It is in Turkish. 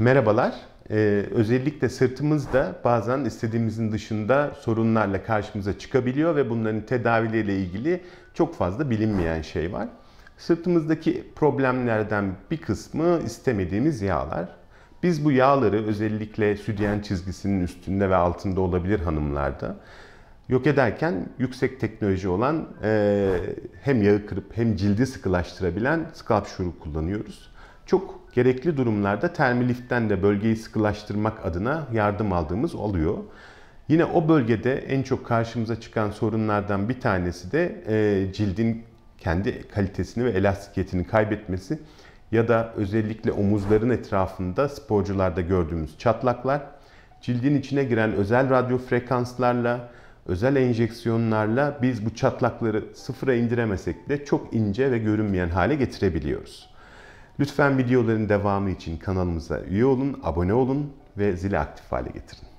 Merhabalar. Ee, özellikle sırtımızda bazen istediğimizin dışında sorunlarla karşımıza çıkabiliyor ve bunların tedavileriyle ilgili çok fazla bilinmeyen şey var. Sırtımızdaki problemlerden bir kısmı istemediğimiz yağlar. Biz bu yağları özellikle südyen çizgisinin üstünde ve altında olabilir hanımlarda yok ederken yüksek teknoloji olan e, hem yağı kırıp hem cildi sıkılaştırabilen scalp şuru kullanıyoruz çok gerekli durumlarda termiliften de bölgeyi sıkılaştırmak adına yardım aldığımız oluyor. Yine o bölgede en çok karşımıza çıkan sorunlardan bir tanesi de e, cildin kendi kalitesini ve elastikiyetini kaybetmesi ya da özellikle omuzların etrafında sporcularda gördüğümüz çatlaklar, cildin içine giren özel radyo frekanslarla, özel enjeksiyonlarla biz bu çatlakları sıfıra indiremesek de çok ince ve görünmeyen hale getirebiliyoruz. Lütfen videoların devamı için kanalımıza üye olun, abone olun ve zili aktif hale getirin.